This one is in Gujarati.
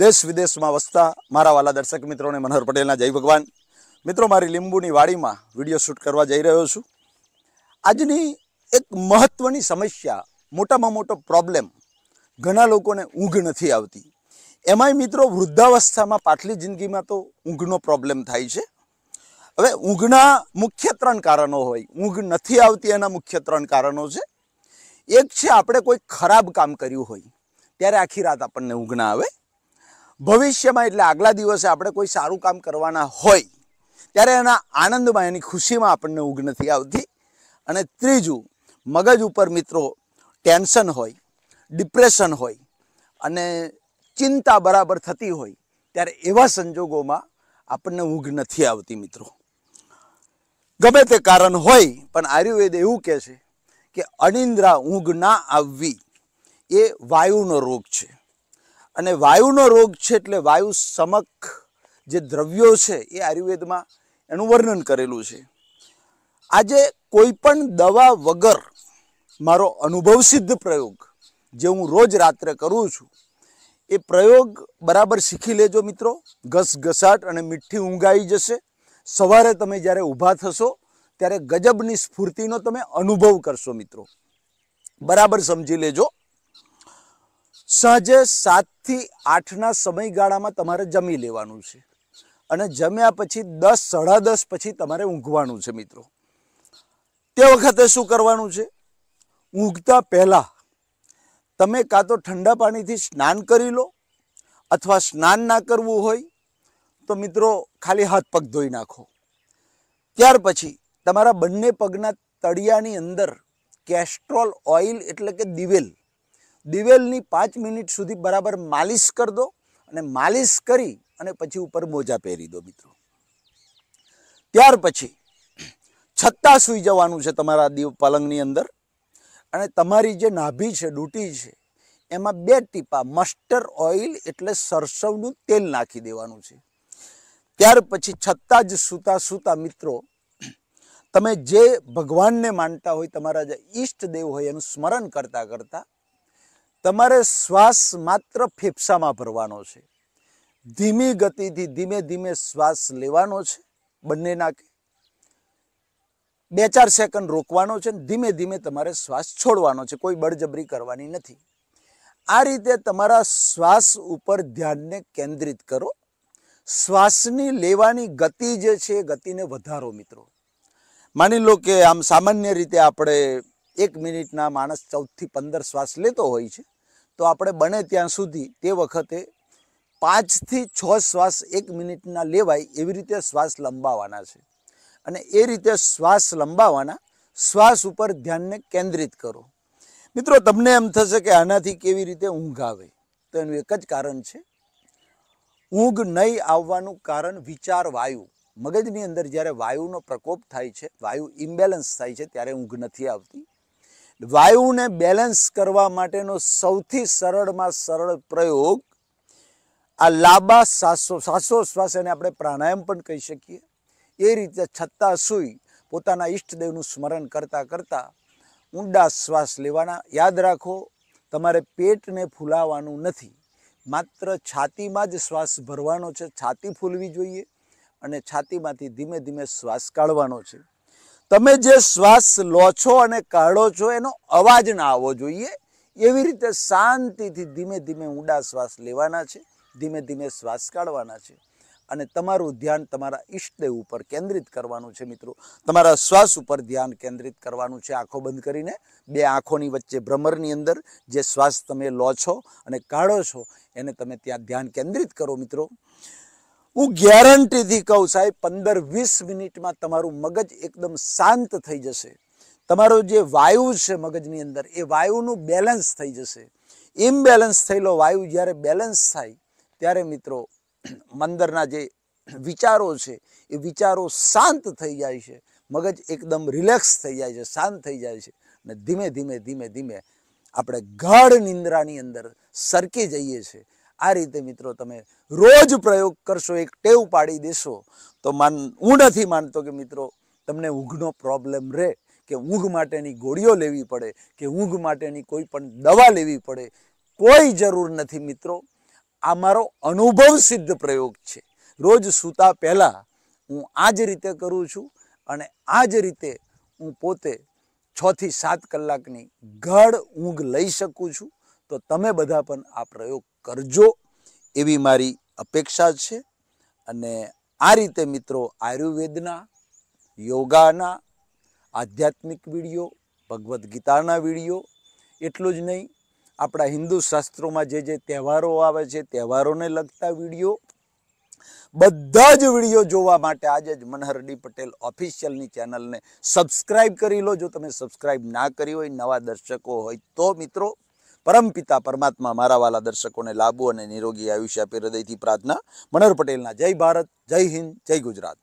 દેશ વિદેશમાં વસતા મારા વાલા દર્શક મિત્રોને મનોહર પટેલના જય ભગવાન મિત્રો મારી લીંબુની વાડીમાં વિડીયો શૂટ કરવા જઈ રહ્યો છું આજની એક મહત્ત્વની સમસ્યા મોટામાં મોટો પ્રોબ્લેમ ઘણા લોકોને ઊંઘ નથી આવતી એમાંય મિત્રો વૃદ્ધાવસ્થામાં પાછલી જિંદગીમાં તો ઊંઘનો પ્રોબ્લેમ થાય છે હવે ઊંઘના મુખ્ય ત્રણ કારણો હોય ઊંઘ નથી આવતી એના મુખ્ય ત્રણ કારણો છે એક છે આપણે કોઈ ખરાબ કામ કર્યું હોય ત્યારે આખી રાત આપણને ઊંઘ ના આવે ભવિષ્યમાં એટલે આગલા દિવસે આપણે કોઈ સારું કામ કરવાના હોય ત્યારે એના આનંદમાં એની ખુશીમાં આપણને ઊંઘ નથી આવતી અને ત્રીજું મગજ ઉપર મિત્રો ટેન્શન હોય ડિપ્રેશન હોય અને ચિંતા બરાબર થતી હોય ત્યારે એવા સંજોગોમાં આપણને ઊંઘ નથી આવતી મિત્રો ગમે તે કારણ હોય પણ આયુર્વેદ એવું કહે છે કે અનિંદ્રા ઊંઘ ના આવવી એ વાયુનો રોગ છે અને વાયુનો રોગ છે એટલે વાયુ સમક જે દ્રવ્યો છે એ આયુર્વેદમાં એનું વર્ણન કરેલું છે આજે કોઈ પણ દવા વગર મારો અનુભવ સિદ્ધ પ્રયોગ જે હું રોજ રાત્રે કરું છું એ પ્રયોગ બરાબર શીખી લેજો મિત્રો ઘસઘસાટ અને મીઠી ઊંઘાઈ જશે સવારે તમે જ્યારે ઊભા થશો ત્યારે ગજબની સ્ફૂર્તિનો તમે અનુભવ કરશો મિત્રો બરાબર સમજી લેજો સાંજે સાતથી આઠના સમયગાળામાં તમારે જમી લેવાનું છે અને જમ્યા પછી દસ સાડા દસ પછી તમારે ઊંઘવાનું છે મિત્રો તે વખતે શું કરવાનું છે ઊંઘતા પહેલાં તમે કાં તો ઠંડા પાણીથી સ્નાન કરી લો અથવા સ્નાન ના કરવું હોય તો મિત્રો ખાલી હાથ પગ ધોઈ નાખો ત્યાર પછી તમારા બંને પગના તળિયાની અંદર કેસ્ટ્રોલ ઓઇલ એટલે કે દિવેલ દિવેલની પાંચ મિનિટ સુધી બરાબર માલિશ કરી દો અને માલિશ કરી અને પછી ઉપર મોજા પહેરી દો મિત્રો ત્યાર પછી છતાં સૂઈ જવાનું છે તમારા દીવ પલંગની અંદર અને તમારી જે નાભી છે ડૂટી છે એમાં બે ટીપા મસ્ટર ઓઇલ એટલે સરસવનું તેલ નાખી દેવાનું છે ત્યાર પછી છતાં જ સૂતા સૂતા મિત્રો તમે જે ભગવાનને માનતા હોય તમારા જે ઈષ્ટ દેવ હોય એનું સ્મરણ કરતાં કરતાં તમારે શ્વાસ માત્ર ફેફસામાં ભરવાનો છે ધીમી ગતિથી ધીમે ધીમે શ્વાસ લેવાનો છે બંને નાકે બે ચાર સેકન્ડ રોકવાનો છે ધીમે ધીમે તમારે શ્વાસ છોડવાનો છે કોઈ બળજબરી કરવાની નથી આ રીતે તમારા શ્વાસ ઉપર ધ્યાનને કેન્દ્રિત કરો શ્વાસની લેવાની ગતિ જે છે એ ગતિને વધારો મિત્રો માની લો કે આમ સામાન્ય રીતે આપણે એક મિનિટના માણસ ચૌદથી પંદર શ્વાસ લેતો હોય છે તો આપણે બને ત્યાં સુધી તે વખતે પાંચથી છ શ્વાસ એક મિનિટના લેવાય એવી રીતે શ્વાસ લંબાવાના છે અને એ રીતે શ્વાસ લંબાવાના શ્વાસ ઉપર ધ્યાનને કેન્દ્રિત કરો મિત્રો તમને એમ થશે કે આનાથી કેવી રીતે ઊંઘ આવે તો એનું એક જ કારણ છે ઊંઘ નહીં આવવાનું કારણ વિચાર વાયુ મગજની અંદર જ્યારે વાયુનો પ્રકોપ થાય છે વાયુ ઇમ્બેલેન્સ થાય છે ત્યારે ઊંઘ નથી આવતી વાયુને બેલેન્સ કરવા માટેનો સૌથી સરળમાં સરળ પ્રયોગ આ લાંબા શ્વાસો શ્વાસોશ્વાસ એને આપણે પ્રાણાયામ પણ કહી શકીએ એ રીતે છતાં સુઈ પોતાના ઈષ્ટદેવનું સ્મરણ કરતાં કરતાં ઊંડા શ્વાસ લેવાના યાદ રાખો તમારે પેટને ફૂલાવાનું નથી માત્ર છાતીમાં જ શ્વાસ ભરવાનો છે છાતી ફૂલવી જોઈએ અને છાતીમાંથી ધીમે ધીમે શ્વાસ કાઢવાનો છે તમે જે શ્વાસ લો છો અને કાઢો છો એનો અવાજ ના આવવો જોઈએ એવી રીતે શાંતિથી ધીમે ધીમે ઊંડા શ્વાસ લેવાના છે ધીમે ધીમે શ્વાસ કાઢવાના છે અને તમારું ધ્યાન તમારા ઈષ્ટદેવ ઉપર કેન્દ્રિત કરવાનું છે મિત્રો તમારા શ્વાસ ઉપર ધ્યાન કેન્દ્રિત કરવાનું છે આંખો બંધ કરીને બે આંખોની વચ્ચે ભ્રમરની અંદર જે શ્વાસ તમે લો છો અને કાઢો છો એને તમે ત્યાં ધ્યાન કેન્દ્રિત કરો મિત્રો હું ગેરંટીથી કહું સાહેબ પંદર વીસ મિનિટમાં તમારું મગજ એકદમ શાંત થઈ જશે તમારો જે વાયુ છે મગજની અંદર એ વાયુનું બેલેન્સ થઈ જશે ઇમ્બેલેન્સ થયેલો વાયુ જ્યારે બેલેન્સ થાય ત્યારે મિત્રો મંદરના જે વિચારો છે એ વિચારો શાંત થઈ જાય છે મગજ એકદમ રિલેક્સ થઈ જાય છે શાંત થઈ જાય છે અને ધીમે ધીમે ધીમે ધીમે આપણે ગાઢ નિંદ્રાની અંદર સરકી જઈએ છીએ આ રીતે મિત્રો તમે રોજ પ્રયોગ કરશો એક ટેવ પાડી દેશો તો માન હું નથી માનતો કે મિત્રો તમને ઊંઘનો પ્રોબ્લેમ રહે કે ઊંઘ માટેની ગોળીઓ લેવી પડે કે ઊંઘ માટેની કોઈ પણ દવા લેવી પડે કોઈ જરૂર નથી મિત્રો આ મારો અનુભવ સિદ્ધ પ્રયોગ છે રોજ સૂતા પહેલાં હું આ જ રીતે કરું છું અને આ જ રીતે હું પોતે છથી સાત કલાકની ગાઢ ઊંઘ લઈ શકું છું તો તમે બધા પણ આ પ્રયોગ કરજો એવી મારી અપેક્ષા છે અને આ રીતે મિત્રો આયુર્વેદના યોગાના આધ્યાત્મિક વિડીયો ભગવદ્ ગીતાના વિડીયો એટલું જ નહીં આપણા હિન્દુ શાસ્ત્રોમાં જે જે તહેવારો આવે છે તહેવારોને લગતા વિડીયો બધા જ વિડીયો જોવા માટે આજે જ મનહરડી પટેલ ઓફિશિયલની ચેનલને સબસ્ક્રાઈબ કરી લો જો તમે સબસ્ક્રાઈબ ના કરી હોય નવા દર્શકો હોય તો મિત્રો પરમપિતા પરમાત્મા મારા વાલા દર્શકોને લાભો અને નિરોગી આયુષ્ય આપી હૃદયથી પ્રાર્થના મનોહર પટેલના જય ભારત જય હિન્દ જય ગુજરાત